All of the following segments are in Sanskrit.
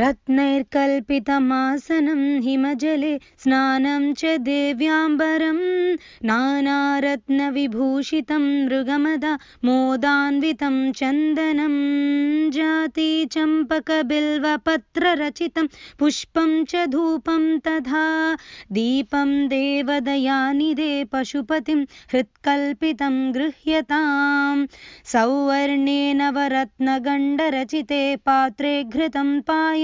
रत्नैर्कल्पितमासनं हिमजले स्नानं च देव्याम्बरं नानारत्नविभूषितं मृगमदा मोदान्वितं चन्दनं जातीचम्पकबिल्वपत्ररचितं पुष्पं च धूपं तथा दीपं देवदयानिदे पशुपतिं हृत्कल्पितं गृह्यतां सौवर्णेनवरत्नगण्डरचिते पात्रे घृतं पाय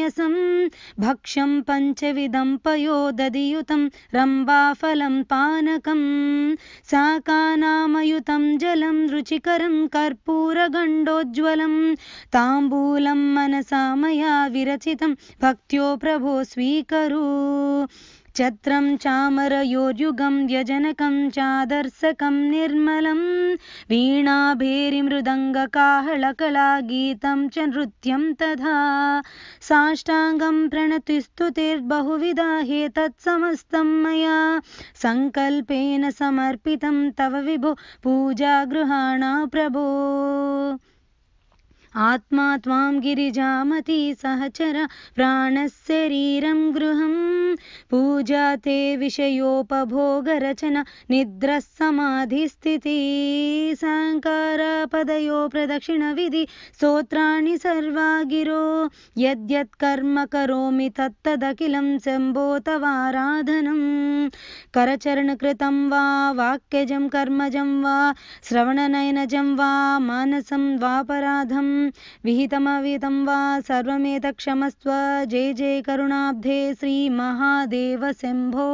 भक्षम् पञ्चविधम् पयो दधियुतम् रम्बाफलम् पानकम् शाकानामयुतम् जलम् रुचिकरम् कर्पूरगण्डोज्ज्वलम् ताम्बूलम् मनसा मया विरचितम् भक्त्यो प्रभो स्वीकरु छत्रं चामरयोर्युगं यजनकं चादर्शकं निर्मलं वीणाभेरिमृदङ्गकाहलकला गीतं च नृत्यं तथा साष्टाङ्गं प्रणतिस्तुतिर्बहुविधा तत्समस्तं मया सङ्कल्पेन समर्पितं तव विभो पूजागृहाणा प्रभो आत्मा त्वां गिरिजामति सहचर प्राणशरीरं गृहम् पूजा ते विषयोपभोगरचना निद्रः समाधिस्थिति साङ्कारपदयो प्रदक्षिणविधि स्तोत्राणि सर्वा गिरो यद्यत्कर्म करोमि तत्तदखिलं शम्बोतवाराधनम् करचरणकृतं वा वाक्यजं कर्मजं वा श्रवणनयनजं वा मानसं वापराधं विहितमविहितं वा सर्वमेतक्षमस्व जय जय करुणाब्धे श्रीमहादेवशम्भो